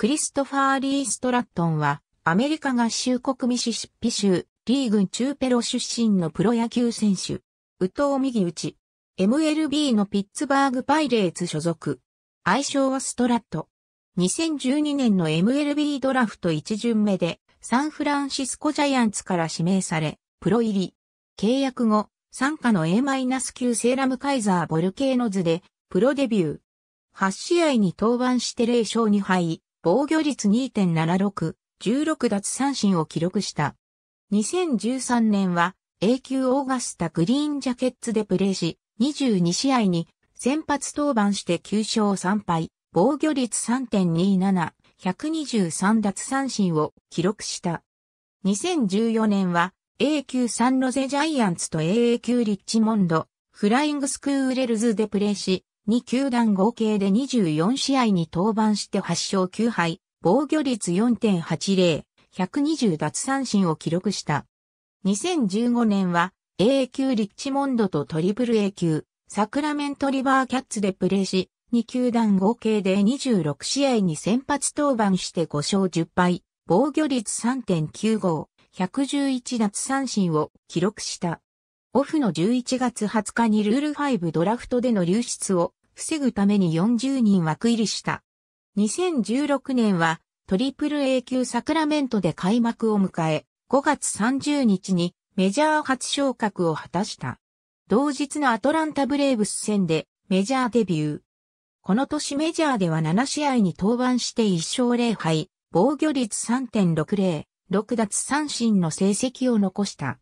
クリストファー・リー・ストラットンは、アメリカ合衆国ミシシッピ州、リーグ中ペロ出身のプロ野球選手。宇藤右打ち。MLB のピッツバーグパイレーツ所属。愛称はストラット。2012年の MLB ドラフト1巡目で、サンフランシスコジャイアンツから指名され、プロ入り。契約後、参加の A-9 セーラムカイザーボルケーノズで、プロデビュー。8試合に登板して0勝2敗。防御率2.76、16奪三振を記録した。2013年は A 級オーガスタグリーンジャケッツでプレーし、22試合に先発登板して9勝3敗、防御率3.27、123奪三振を記録した。2014年は A 級サンロゼジャイアンツと AA 級リッチモンド、フライングスクーレルズでプレーし、2球団合計で24試合に登板して8勝9敗、防御率4.80、120奪三振を記録した。2015年は A 級リッチモンドとトリプル A 級、サクラメントリバーキャッツでプレーし、2球団合計で26試合に先発登板して5勝10敗、防御率3.95、111奪三振を記録した。オフの11月20日にルール5ドラフトでの流出を防ぐために40人枠入りした。2016年はトリプル A 級サクラメントで開幕を迎え、5月30日にメジャー初昇格を果たした。同日のアトランタブレーブス戦でメジャーデビュー。この年メジャーでは7試合に登板して1勝0敗、防御率3.60、6奪三振の成績を残した。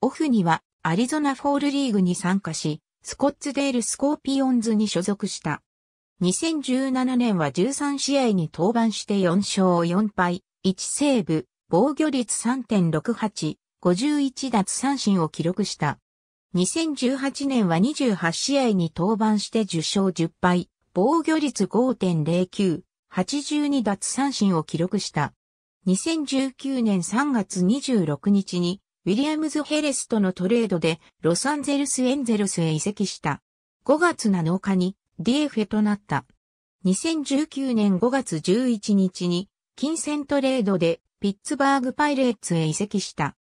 オフにはアリゾナフォールリーグに参加し、スコッツデールスコーピオンズに所属した。2017年は13試合に登板して4勝4敗、1セーブ、防御率3.68、51奪三振を記録した。2018年は28試合に登板して10勝10敗、防御率5.09、82奪三振を記録した。2019年3月26日にウィリアムズ・ヘレスとのトレードでロサンゼルス・エンゼルスへ移籍した。5月7日に DF となった。2019年5月11日に金銭トレードでピッツバーグパイレーツへ移籍した。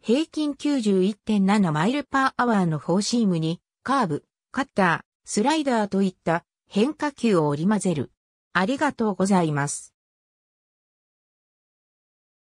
平均91.7マイルパーアワーのフォーシームにカーブ、カッター、スライダーといった変化球を織り交ぜる。ありがとうございます。